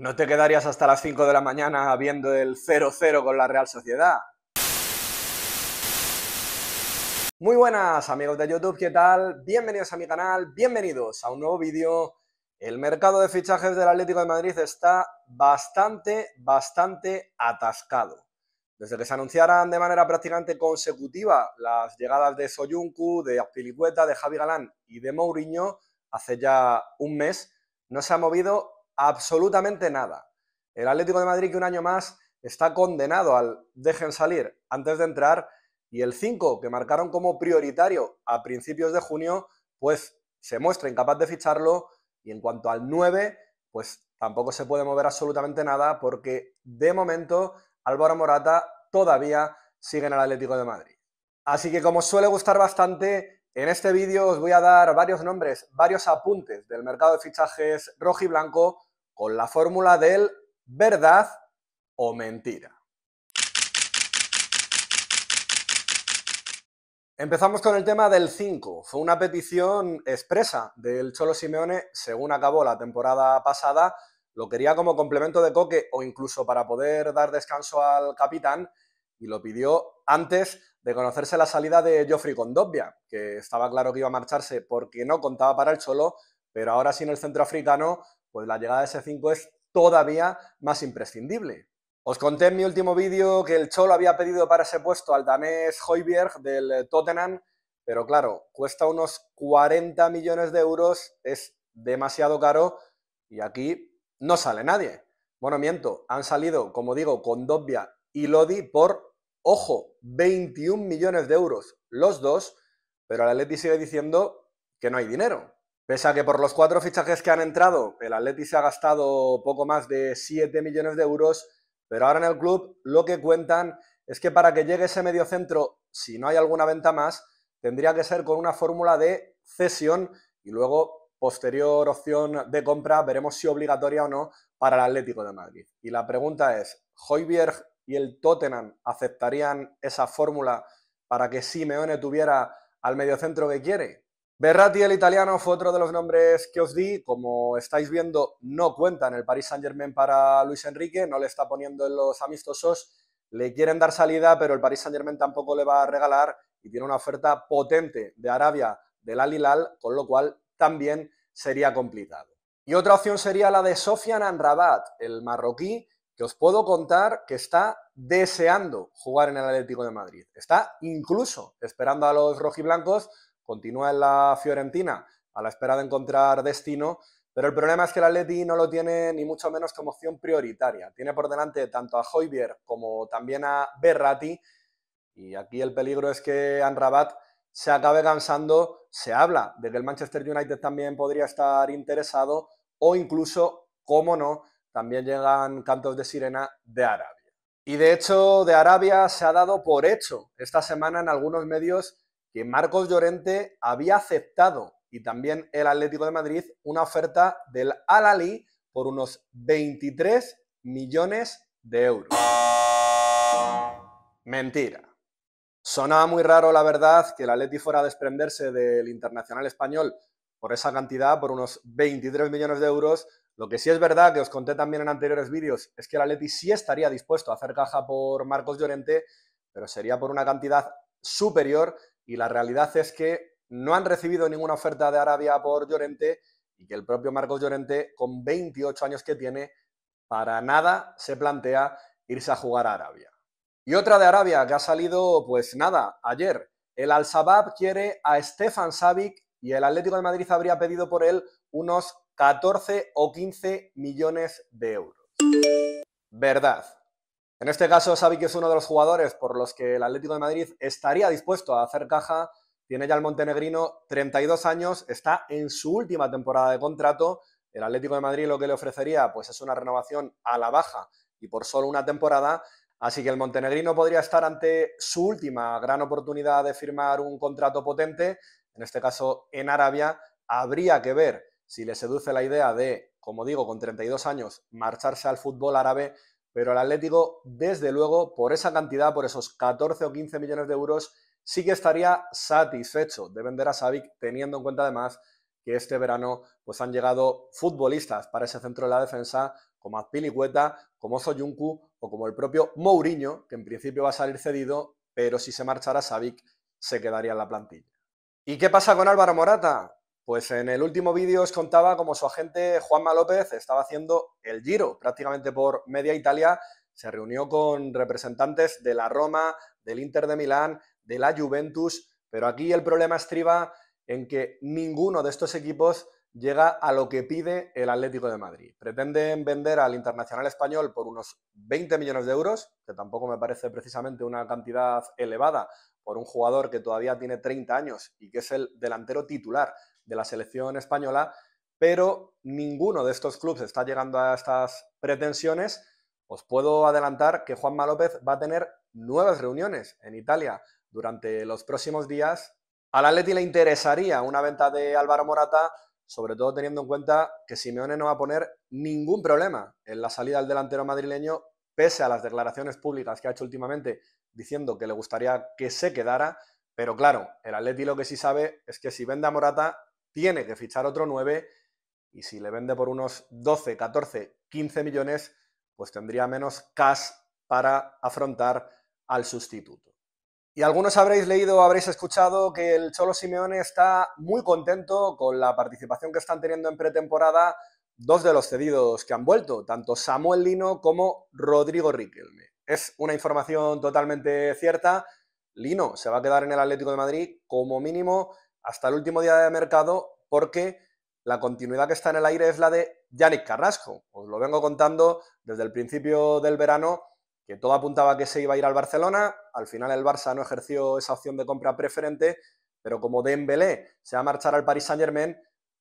¿No te quedarías hasta las 5 de la mañana viendo el 0-0 con la Real Sociedad? Muy buenas amigos de YouTube, ¿qué tal? Bienvenidos a mi canal, bienvenidos a un nuevo vídeo. El mercado de fichajes del Atlético de Madrid está bastante, bastante atascado. Desde que se anunciaran de manera prácticamente consecutiva las llegadas de Soyuncu, de Azpilicueta, de Javi Galán y de Mourinho hace ya un mes, no se ha movido absolutamente nada. El Atlético de Madrid que un año más está condenado al dejen salir antes de entrar y el 5 que marcaron como prioritario a principios de junio, pues se muestra incapaz de ficharlo y en cuanto al 9, pues tampoco se puede mover absolutamente nada porque de momento Álvaro Morata todavía sigue en el Atlético de Madrid. Así que como suele gustar bastante, en este vídeo os voy a dar varios nombres, varios apuntes del mercado de fichajes rojo y blanco con la fórmula del verdad o mentira. Empezamos con el tema del 5. Fue una petición expresa del Cholo Simeone, según acabó la temporada pasada. Lo quería como complemento de coque o incluso para poder dar descanso al capitán y lo pidió antes de conocerse la salida de Geoffrey Condobia, que estaba claro que iba a marcharse porque no contaba para el Cholo, pero ahora sí en el centro africano pues la llegada de ese 5 es todavía más imprescindible. Os conté en mi último vídeo que el Cholo había pedido para ese puesto al danés Hoiberg del eh, Tottenham, pero claro, cuesta unos 40 millones de euros, es demasiado caro y aquí no sale nadie. Bueno, miento, han salido, como digo, con Dobbia y Lodi por, ojo, 21 millones de euros los dos, pero la Leti sigue diciendo que no hay dinero. Pese a que por los cuatro fichajes que han entrado, el Atleti se ha gastado poco más de 7 millones de euros, pero ahora en el club lo que cuentan es que para que llegue ese mediocentro, si no hay alguna venta más, tendría que ser con una fórmula de cesión y luego posterior opción de compra, veremos si obligatoria o no para el Atlético de Madrid. Y la pregunta es, ¿Hoyberg y el Tottenham aceptarían esa fórmula para que Simeone tuviera al mediocentro que quiere? Berratti, el italiano, fue otro de los nombres que os di. Como estáis viendo, no cuenta en el Paris Saint-Germain para Luis Enrique, no le está poniendo en los amistosos. Le quieren dar salida, pero el Paris Saint-Germain tampoco le va a regalar y tiene una oferta potente de Arabia del Al Hilal, con lo cual también sería complicado. Y otra opción sería la de Sofian Anrabat, el marroquí, que os puedo contar que está deseando jugar en el Atlético de Madrid. Está incluso esperando a los rojiblancos Continúa en la Fiorentina a la espera de encontrar destino, pero el problema es que el Atleti no lo tiene ni mucho menos como opción prioritaria. Tiene por delante tanto a Hoybier como también a Berrati y aquí el peligro es que Anrabat se acabe cansando. Se habla de que el Manchester United también podría estar interesado o incluso, cómo no, también llegan cantos de sirena de Arabia. Y de hecho, de Arabia se ha dado por hecho esta semana en algunos medios que Marcos Llorente había aceptado y también el Atlético de Madrid una oferta del al por unos 23 millones de euros. Mentira. Sonaba muy raro, la verdad, que el Atleti fuera a desprenderse del internacional español por esa cantidad, por unos 23 millones de euros. Lo que sí es verdad, que os conté también en anteriores vídeos, es que el Atleti sí estaría dispuesto a hacer caja por Marcos Llorente, pero sería por una cantidad superior y la realidad es que no han recibido ninguna oferta de Arabia por Llorente y que el propio Marcos Llorente, con 28 años que tiene, para nada se plantea irse a jugar a Arabia. Y otra de Arabia que ha salido, pues nada, ayer. El Al-Shabaab quiere a Stefan Savic y el Atlético de Madrid habría pedido por él unos 14 o 15 millones de euros. Verdad. En este caso, Xavi, que es uno de los jugadores por los que el Atlético de Madrid estaría dispuesto a hacer caja, tiene ya el montenegrino 32 años, está en su última temporada de contrato. El Atlético de Madrid lo que le ofrecería pues es una renovación a la baja y por solo una temporada, así que el montenegrino podría estar ante su última gran oportunidad de firmar un contrato potente, en este caso en Arabia, habría que ver si le seduce la idea de, como digo, con 32 años marcharse al fútbol árabe pero el Atlético, desde luego, por esa cantidad, por esos 14 o 15 millones de euros, sí que estaría satisfecho de vender a Savic, teniendo en cuenta además que este verano pues, han llegado futbolistas para ese centro de la defensa, como Azpilicueta, como Soyuncu o como el propio Mourinho, que en principio va a salir cedido, pero si se marchara Savic se quedaría en la plantilla. ¿Y qué pasa con Álvaro Morata? Pues en el último vídeo os contaba cómo su agente Juanma López estaba haciendo el giro prácticamente por media Italia. Se reunió con representantes de la Roma, del Inter de Milán, de la Juventus, pero aquí el problema estriba en que ninguno de estos equipos llega a lo que pide el Atlético de Madrid. Pretenden vender al Internacional Español por unos 20 millones de euros, que tampoco me parece precisamente una cantidad elevada por un jugador que todavía tiene 30 años y que es el delantero titular de la selección española, pero ninguno de estos clubes está llegando a estas pretensiones. Os puedo adelantar que Juanma López va a tener nuevas reuniones en Italia durante los próximos días. Al Atleti le interesaría una venta de Álvaro Morata, sobre todo teniendo en cuenta que Simeone no va a poner ningún problema en la salida del delantero madrileño, pese a las declaraciones públicas que ha hecho últimamente diciendo que le gustaría que se quedara. Pero claro, el Atleti lo que sí sabe es que si vende a Morata, tiene que fichar otro 9 y si le vende por unos 12, 14, 15 millones, pues tendría menos cash para afrontar al sustituto. Y algunos habréis leído, habréis escuchado que el Cholo Simeone está muy contento con la participación que están teniendo en pretemporada dos de los cedidos que han vuelto, tanto Samuel Lino como Rodrigo Riquelme. Es una información totalmente cierta. Lino se va a quedar en el Atlético de Madrid como mínimo hasta el último día de mercado porque la continuidad que está en el aire es la de Yannick Carrasco. Os lo vengo contando desde el principio del verano, que todo apuntaba que se iba a ir al Barcelona, al final el Barça no ejerció esa opción de compra preferente, pero como Dembélé se va a marchar al Paris Saint-Germain,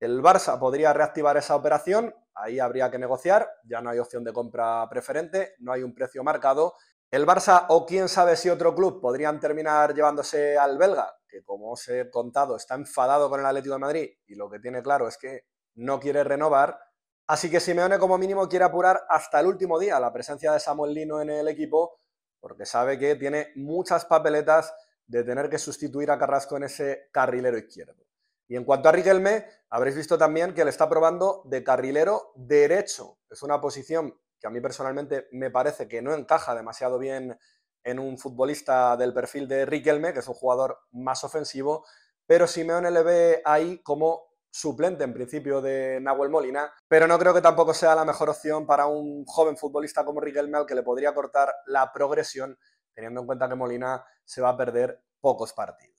el Barça podría reactivar esa operación, ahí habría que negociar, ya no hay opción de compra preferente, no hay un precio marcado el Barça o quién sabe si otro club podrían terminar llevándose al belga, que como os he contado está enfadado con el Atlético de Madrid y lo que tiene claro es que no quiere renovar. Así que Simeone como mínimo quiere apurar hasta el último día la presencia de Samuel Lino en el equipo porque sabe que tiene muchas papeletas de tener que sustituir a Carrasco en ese carrilero izquierdo. Y en cuanto a Riquelme, habréis visto también que le está probando de carrilero derecho. Es una posición que a mí personalmente me parece que no encaja demasiado bien en un futbolista del perfil de Riquelme, que es un jugador más ofensivo, pero Simeone le ve ahí como suplente en principio de Nahuel Molina, pero no creo que tampoco sea la mejor opción para un joven futbolista como Riquelme al que le podría cortar la progresión, teniendo en cuenta que Molina se va a perder pocos partidos.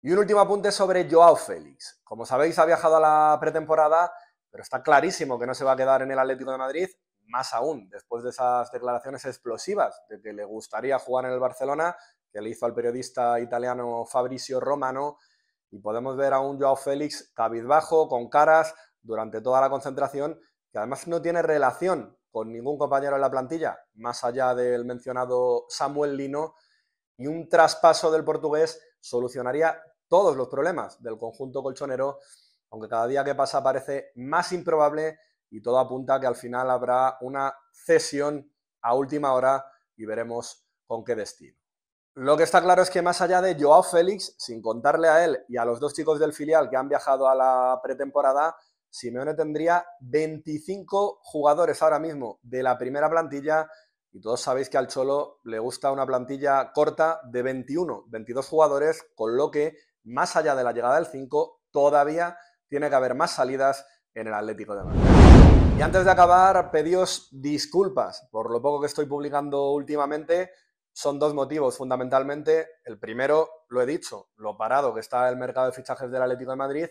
Y un último apunte sobre Joao Félix. Como sabéis, ha viajado a la pretemporada, pero está clarísimo que no se va a quedar en el Atlético de Madrid, más aún, después de esas declaraciones explosivas de que le gustaría jugar en el Barcelona, que le hizo al periodista italiano Fabrizio Romano, y podemos ver a un Joao Félix cabizbajo, con caras, durante toda la concentración, que además no tiene relación con ningún compañero en la plantilla, más allá del mencionado Samuel Lino, y un traspaso del portugués solucionaría todos los problemas del conjunto colchonero, aunque cada día que pasa parece más improbable y todo apunta a que al final habrá una cesión a última hora y veremos con qué destino. Lo que está claro es que más allá de Joao Félix, sin contarle a él y a los dos chicos del filial que han viajado a la pretemporada, Simeone tendría 25 jugadores ahora mismo de la primera plantilla y todos sabéis que al Cholo le gusta una plantilla corta de 21, 22 jugadores, con lo que más allá de la llegada del 5 todavía tiene que haber más salidas en el Atlético de Madrid. Y antes de acabar, pedíos disculpas por lo poco que estoy publicando últimamente. Son dos motivos, fundamentalmente. El primero, lo he dicho, lo parado que está el mercado de fichajes del Atlético de Madrid.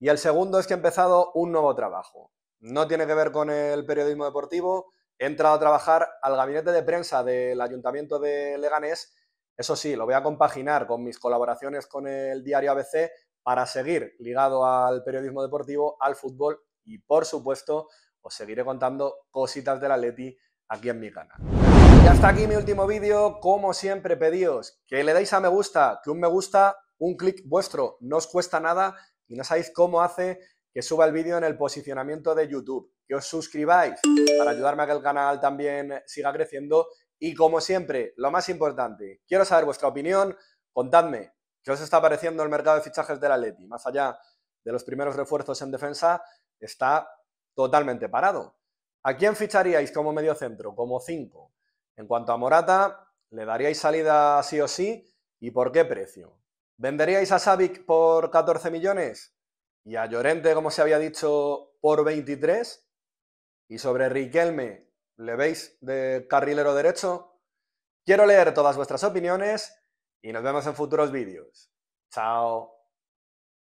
Y el segundo es que he empezado un nuevo trabajo. No tiene que ver con el periodismo deportivo. He entrado a trabajar al gabinete de prensa del Ayuntamiento de Leganés eso sí, lo voy a compaginar con mis colaboraciones con el diario ABC para seguir ligado al periodismo deportivo, al fútbol y, por supuesto, os seguiré contando cositas de la Atleti aquí en mi canal. Y hasta aquí mi último vídeo, como siempre pedíos que le deis a me gusta, que un me gusta, un clic vuestro, no os cuesta nada y no sabéis cómo hace que suba el vídeo en el posicionamiento de YouTube, que os suscribáis para ayudarme a que el canal también siga creciendo y como siempre, lo más importante, quiero saber vuestra opinión, contadme qué os está pareciendo el mercado de fichajes de la Atleti, más allá de los primeros refuerzos en defensa, está totalmente parado. ¿A quién ficharíais como mediocentro? Como 5. En cuanto a Morata, ¿le daríais salida sí o sí? ¿Y por qué precio? ¿Venderíais a Savic por 14 millones? ¿Y a Llorente, como se había dicho, por 23? ¿Y sobre Riquelme, le veis de carrilero derecho? Quiero leer todas vuestras opiniones y nos vemos en futuros vídeos. Chao.